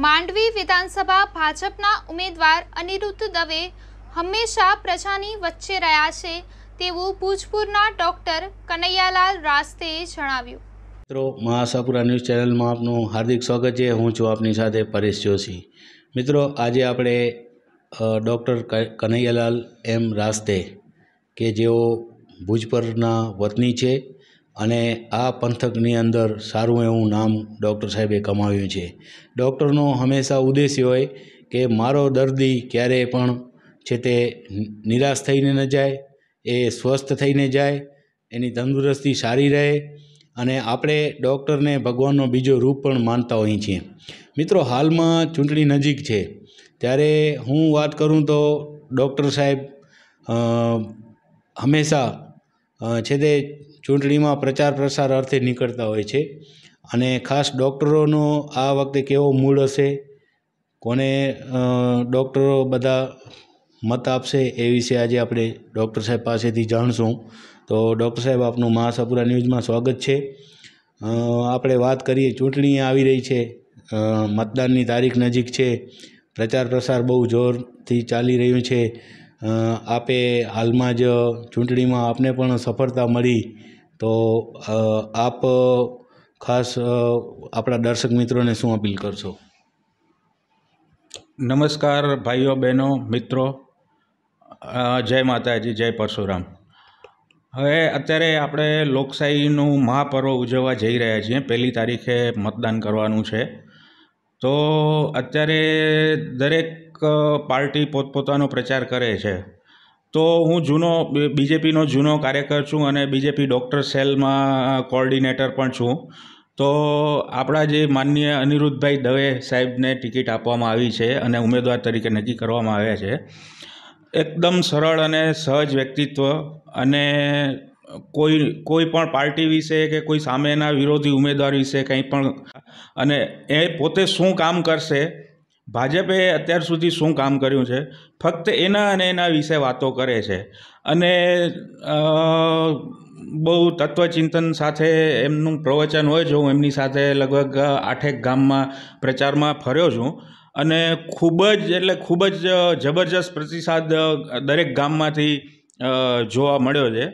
માંડવી વિધાનસભા ભાજપના ઉમેદવાર અનિરુદ્ધ દવે હંમેશા પ્રજાની વચ્ચે રહ્યા છે તેવું ભૂજપુરના ડોક્ટર કનૈયાલાલ રાસ્તે જણાવ્યું મિત્રો મહાસાપુરા ન્યૂઝ ચેનલમાં આપનું હાર્દિક સ્વાગત છે હું છું આપની સાથે પરેશ જોશી મિત્રો આજે આપણે ડૉક્ટર કનૈયાલાલ એમ રાસ્તે કે જેઓ ભુજ વતની છે અને આ પંથકની અંદર સારું એવું નામ ડૉક્ટર સાહેબે કમાવ્યું છે ડૉક્ટરનો હંમેશા ઉદ્દેશ્ય હોય કે મારો દર્દી ક્યારેય પણ છે તે નિરાશ થઈને ન જાય એ સ્વસ્થ થઈને જાય એની તંદુરસ્તી સારી રહે અને આપણે ડૉક્ટરને ભગવાનનો બીજો રૂપ પણ માનતા હોઈએ છીએ મિત્રો હાલમાં ચૂંટણી નજીક છે ત્યારે હું વાત કરું તો ડૉક્ટર સાહેબ હંમેશા છે તે ચૂંટણીમાં પ્રચાર પ્રસાર અર્થે નીકળતા હોય છે અને ખાસ ડૉક્ટરોનો આ વખતે કેવો મૂળ હશે કોને ડૉક્ટરો બધા મત આપશે એ વિશે આજે આપણે ડૉક્ટર સાહેબ પાસેથી જાણીશું તો ડૉક્ટર સાહેબ આપનું મહાસપુરા ન્યૂઝમાં સ્વાગત છે આપણે વાત કરીએ ચૂંટણી આવી રહી છે મતદાનની તારીખ નજીક છે પ્રચાર પ્રસાર બહુ જોરથી ચાલી રહ્યું છે આપે હાલમાં જ ચૂંટણીમાં આપને પણ સફળતા મળી તો આપ ખાસ આપણા દર્શક મિત્રોને શું અપીલ કરશો નમસ્કાર ભાઈઓ બહેનો મિત્રો જય માતાજી જય પરશુરામ હવે અત્યારે આપણે લોકશાહીનું મહાપર્વ ઉજવવા જઈ રહ્યા છીએ પહેલી તારીખે મતદાન કરવાનું છે તો અત્યારે દરેક પાર્ટી પોતપોતાનો પ્રચાર કરે છે તો હું જૂનો બીજેપીનો જૂનો કાર્યકર છું અને બીજેપી ડૉક્ટર સેલમાં કોર્ડિનેટર પણ છું તો આપણા જે માનનીય અનિરુદ્ધભાઈ દવે સાહેબને ટિકિટ આપવામાં આવી છે અને ઉમેદવાર તરીકે નક્કી કરવામાં આવ્યા છે એકદમ સરળ અને સહજ વ્યક્તિત્વ અને કોઈ કોઈ પણ પાર્ટી વિશે કે કોઈ સામેના વિરોધી ઉમેદવાર વિશે કંઈ પણ અને એ પોતે શું કામ કરશે ભાજપે અત્યાર સુધી શું કામ કર્યું છે ફક્ત એના અને એના વિશે વાતો કરે છે અને બહુ તત્ત્વચિંતન સાથે એમનું પ્રવચન હોય છે હું એમની સાથે લગભગ આઠેક ગામમાં પ્રચારમાં ફર્યો છું અને ખૂબ જ એટલે ખૂબ જ જબરજસ્ત પ્રતિસાદ દરેક ગામમાંથી જોવા મળ્યો છે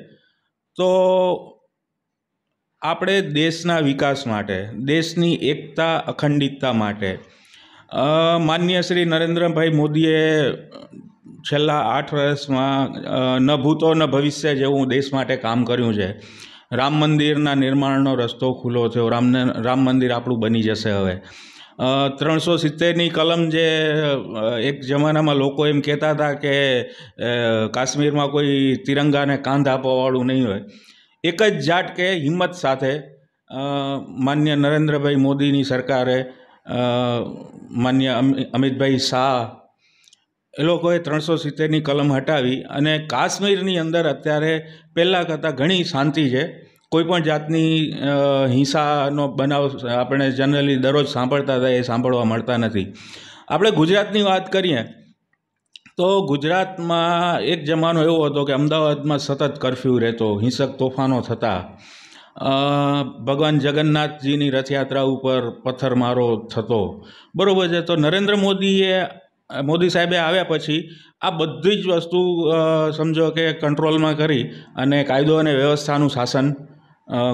તો આપણે દેશના વિકાસ માટે દેશની એકતા અખંડિતતા માટે માનનીય શ્રી નરેન્દ્રભાઈ મોદીએ છેલ્લા આઠ વર્ષમાં ન ભૂતો ન ભવિષ્ય જેવું દેશ માટે કામ કર્યું છે રામ મંદિરના નિર્માણનો રસ્તો ખુલ્લો થયો રામ રામ મંદિર આપણું બની જશે હવે ત્રણસો સિત્તેરની કલમ જે એક જમાનામાં લોકો એમ કહેતા હતા કે કાશ્મીરમાં કોઈ તિરંગાને કાંધ આપવાવાળું નહીં હોય એક જ જાટ કે હિંમત સાથે માન્ય નરેન્દ્રભાઈ મોદીની સરકારે માન્ય અમિતભાઈ શાહ એ લોકોએ ત્રણસો સિત્તેરની કલમ હટાવી અને કાશ્મીરની અંદર અત્યારે પહેલાં કરતાં ઘણી શાંતિ છે કોઈપણ જાતની હિંસાનો બનાવ આપણે જનરલી દરરોજ સાંભળતા હતા એ સાંભળવા મળતા નથી આપણે ગુજરાતની વાત કરીએ તો ગુજરાતમાં એક જમાનો એવો હતો કે અમદાવાદમાં સતત કરફ્યુ રહેતો હિંસક તોફાનો થતા ભગવાન જગન્નાથજીની રથયાત્રા ઉપર પથ્થરમારો થતો બરાબર છે તો નરેન્દ્ર મોદીએ મોદી સાહેબે આવ્યા પછી આ બધી જ વસ્તુ સમજો કે કંટ્રોલમાં કરી અને કાયદો અને વ્યવસ્થાનું શાસન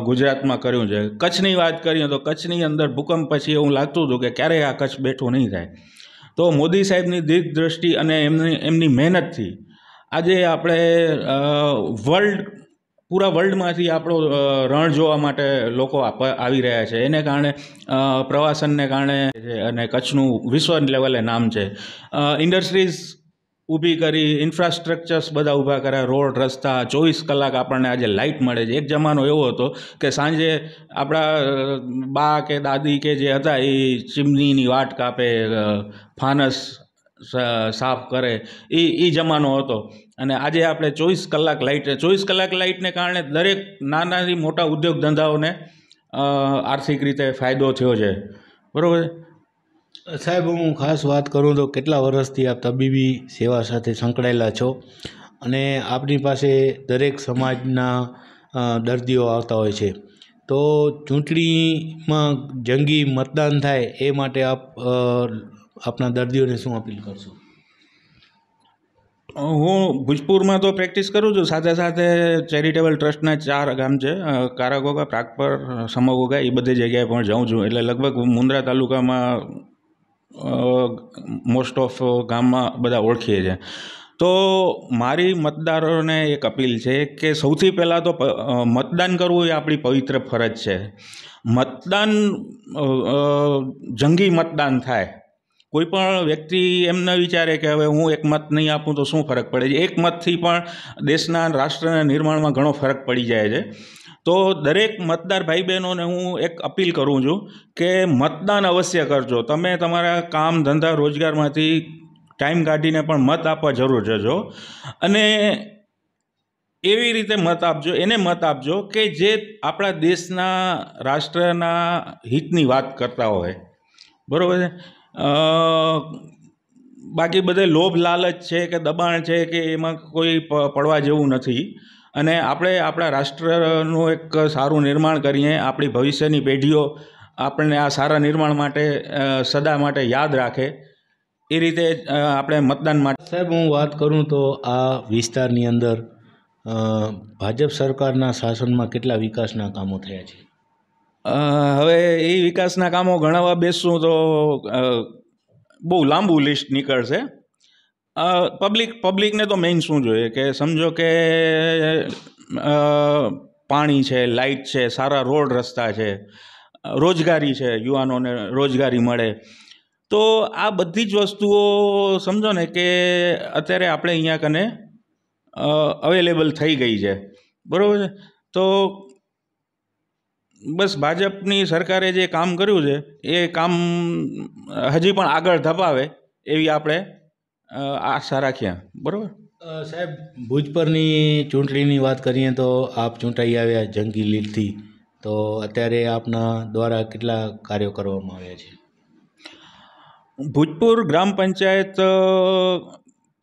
ગુજરાતમાં કર્યું છે કચ્છની વાત કરીએ તો કચ્છની અંદર ભૂકંપ પછી એવું લાગતું હતું કે ક્યારેય આ કચ્છ બેઠું નહીં થાય તો મોદી સાહેબની દીર્ઘ અને એમની એમની મહેનતથી આજે આપણે વર્લ્ડ પૂરા વર્લ્ડમાંથી આપણો રણ જોવા માટે લોકો આવી રહ્યા છે એને કારણે પ્રવાસનને કારણે અને કચ્છનું વિશ્વ લેવલે નામ છે ઇન્ડસ્ટ્રીઝ ઊભી કરી ઇન્ફ્રાસ્ટ્રક્ચર્સ બધા ઊભા કર્યા રોડ રસ્તા ચોવીસ કલાક આપણને આજે લાઇટ મળે છે એક જમાનો એવો હતો કે સાંજે આપણા બા કે દાદી કે જે હતા એ ચીમનીની વાટ કાપે ફાનસ સાફ કરે એ એ જમાનો હતો અને આજે આપણે ચોવીસ કલાક લાઇટ ચોવીસ કલાક લાઇટને કારણે દરેક નાનાથી મોટા ઉદ્યોગ ધંધાઓને આર્થિક રીતે ફાયદો થયો છે બરાબર સાહેબ હું ખાસ વાત કરું તો કેટલા વર્ષથી આપ તબીબી સેવા સાથે સંકળાયેલા છો અને આપની પાસે દરેક સમાજના દર્દીઓ આવતા હોય છે તો ચૂંટણીમાં જંગી મતદાન થાય એ માટે આપ આપના દર્દીઓને શું અપીલ કરશો હું ભુજપુરમાં તો પ્રેક્ટિસ કરું છું સાથે સાથે ચેરિટેબલ ટ્રસ્ટના ચાર ગામ છે કારાગોગા પ્રાગપર સમગોગા એ બધી જગ્યાએ પણ જાઉં છું એટલે લગભગ મુન્દ્રા તાલુકામાં મોસ્ટ ઓફ ગામમાં બધા ઓળખીએ છીએ તો મારી મતદારોને એક અપીલ છે કે સૌથી પહેલાં તો મતદાન કરવું એ આપણી પવિત્ર ફરજ છે મતદાન જંગી મતદાન થાય કોઈ પણ વ્યક્તિ એમ ન વિચારે કે હવે હું એક મત નહીં આપું તો શું ફરક પડે છે એક મતથી પણ દેશના રાષ્ટ્રના નિર્માણમાં ઘણો ફરક પડી જાય છે તો દરેક મતદાર ભાઈ બહેનોને હું એક અપીલ કરું છું કે મતદાન અવશ્ય કરજો તમે તમારા કામ ધંધા રોજગારમાંથી ટાઈમ કાઢીને પણ મત આપવા જરૂર જજો અને એવી રીતે મત આપજો એને મત આપજો કે જે આપણા દેશના રાષ્ટ્રના હિતની વાત કરતા હોય બરાબર છે બાકી બધે લોભ લાલચ છે કે દબાણ છે કે એમાં કોઈ પડવા જેવું નથી અને આપણે આપણા રાષ્ટ્રનું એક સારું નિર્માણ કરીએ આપણી ભવિષ્યની પેઢીઓ આપણને આ સારા નિર્માણ માટે સદા માટે યાદ રાખે એ રીતે આપણે મતદાન માટે સાહેબ હું વાત કરું તો આ વિસ્તારની અંદર ભાજપ સરકારના શાસનમાં કેટલા વિકાસના કામો થયા છે હવે એ વિકાસના કામો ગણાવવા બેસું તો બહુ લાંબુ લિસ્ટ નીકળશે પબ્લિક પબ્લિકને તો મેઇન શું જોઈએ કે સમજો કે પાણી છે લાઇટ છે સારા રોડ રસ્તા છે રોજગારી છે યુવાનોને રોજગારી મળે તો આ બધી જ વસ્તુઓ સમજો ને કે અત્યારે આપણે અહીંયા કને અવેલેબલ થઈ ગઈ છે બરાબર છે તો બસ ભાજપની સરકારે જે કામ કર્યું છે એ કામ હજી પણ આગળ ધપાવે એવી આપણે આશા રાખીએ બરાબર સાહેબ ભુજ ચૂંટણીની વાત કરીએ તો આપ ચૂંટાઈ આવ્યા જંગી લીલથી તો અત્યારે આપના દ્વારા કેટલા કાર્યો કરવામાં આવ્યા છે ભૂજપુર ગ્રામ પંચાયત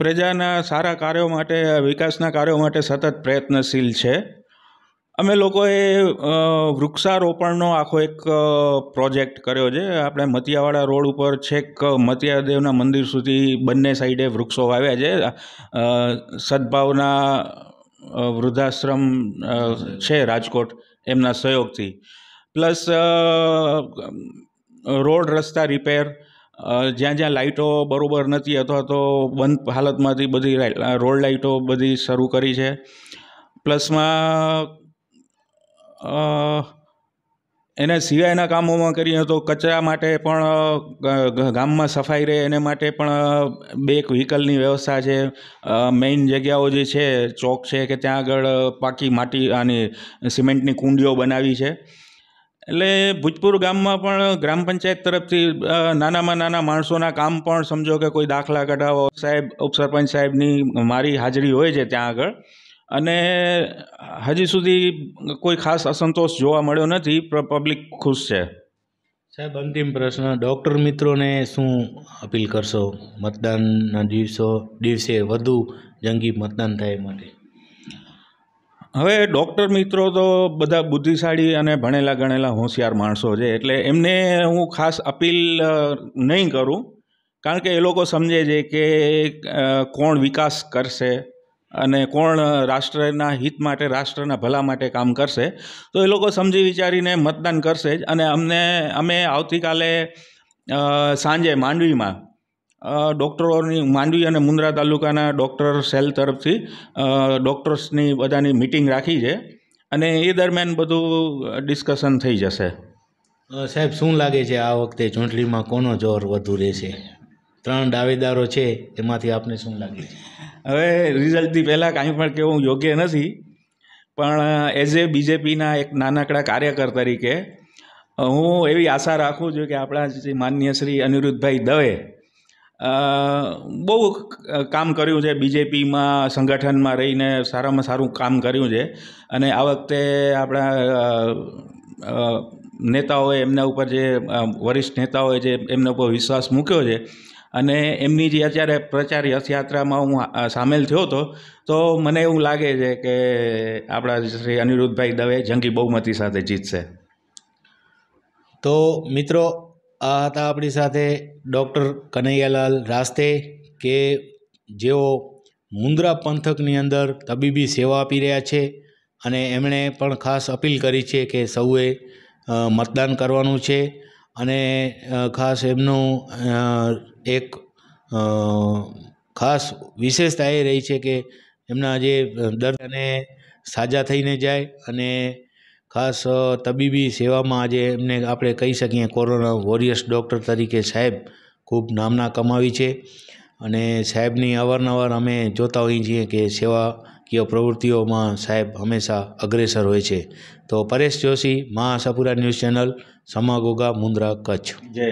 પ્રજાના સારા કાર્યો માટે વિકાસના કાર્યો માટે સતત પ્રયત્નશીલ છે અમે લોકોએ વૃક્ષારોપણનો આખો એક પ્રોજેક્ટ કર્યો છે આપણે મતિયાવાળા રોડ ઉપર છેક મતિયાદેવના મંદિર સુધી બંને સાઈડે વૃક્ષો વાવ્યા છે સદભાવના વૃદ્ધાશ્રમ છે રાજકોટ એમના સહયોગથી પ્લસ રોડ રસ્તા રિપેર જ્યાં જ્યાં લાઇટો બરોબર નથી અથવા તો બંધ હાલતમાંથી બધી રોડ લાઇટો બધી શરૂ કરી છે પ્લસમાં એના સિવાયના કામોમાં કરીએ તો કચરા માટે પણ ગામમાં સફાઈ રહે એને માટે પણ બે એક વ્હીકલની વ્યવસ્થા છે મેઇન જગ્યાઓ જે છે ચોક છે કે ત્યાં આગળ પાકી માટી આની સિમેન્ટની કુંડીઓ બનાવી છે એટલે ભૂજપુર ગામમાં પણ ગ્રામ પંચાયત તરફથી નાનામાં નાના માણસોના કામ પણ સમજો કે કોઈ દાખલા કઢાવો સાહેબ ઉપસરપંચ સાહેબની મારી હાજરી હોય છે ત્યાં આગળ અને હજી સુધી કોઈ ખાસ અસંતોષ જોવા મળ્યો નથી પબ્લિક ખુશ છે સાહેબ અંતિમ પ્રશ્ન ડૉક્ટર મિત્રોને શું અપીલ કરશો મતદાનના દિવસો દિવસે વધુ જંગી મતદાન થાય માટે હવે ડૉક્ટર મિત્રો તો બધા બુદ્ધિશાળી અને ભણેલા ગણેલા હોશિયાર માણસો છે એટલે એમને હું ખાસ અપીલ નહીં કરું કારણ કે એ લોકો સમજે છે કે કોણ વિકાસ કરશે અને કોણ રાષ્ટ્રના હિત માટે રાષ્ટ્રના ભલા માટે કામ કરશે તો એ લોકો સમજી વિચારીને મતદાન કરશે જ અને અમને અમે આવતીકાલે સાંજે માંડવીમાં ડૉક્ટરોની માંડવી અને મુન્દ્રા તાલુકાના ડૉક્ટર સેલ તરફથી ડૉક્ટર્સની બધાની મિટિંગ રાખી છે અને એ દરમિયાન બધું ડિસ્કશન થઈ જશે સાહેબ શું લાગે છે આ વખતે ચૂંટણીમાં કોનો જોર વધુ રહેશે ત્રણ દાવેદારો છે એમાંથી આપને શું લાગે હવે રિઝલ્ટથી પહેલાં કાંઈ પણ કહેવું યોગ્ય નથી પણ એઝ એ બીજેપીના એક નાનકડા કાર્યકર તરીકે હું એવી આશા રાખું છું કે આપણા માનનીય શ્રી અનિરુદ્ધભાઈ દવે બહુ કામ કર્યું છે બીજેપીમાં સંગઠનમાં રહીને સારામાં સારું કામ કર્યું છે અને આ વખતે આપણા નેતાઓએ એમના ઉપર જે વરિષ્ઠ નેતાઓએ જે એમના ઉપર વિશ્વાસ મૂક્યો છે અને એમની જે અત્યારે પ્રચાર રથયાત્રામાં હું સામેલ થયો હતો તો મને એવું લાગે છે કે આપણા શ્રી અનિરુદ્ધભાઈ દવે જંગી બહુમતી સાથે જીતશે તો મિત્રો આ હતા આપણી સાથે ડૉક્ટર કનૈયાલાલ રાસ્તે કે જેઓ મુન્દ્રા પંથકની અંદર તબીબી સેવા આપી રહ્યા છે અને એમણે પણ ખાસ અપીલ કરી છે કે સૌએ મતદાન કરવાનું છે અને ખાસ એમનું એક ખાસ વિશેષતા એ રહી છે કે એમના જે દર્દ અને સાજા થઈને જાય અને ખાસ તબીબી સેવામાં આજે એમને આપણે કહી શકીએ કોરોના વોરિયર્સ ડૉક્ટર તરીકે સાહેબ ખૂબ નામના કમાવી છે અને સાહેબની અવારનવાર અમે જોતા હોઈએ છીએ કે સેવા કીય પ્રવૃત્તિઓમાં સાહેબ હંમેશા અગ્રેસર હોય છે તો પરેશ જોશી મા આશાપુરા ન્યૂઝ ચેનલ સમાગોગા મુન્દ્રા કચ્છ જય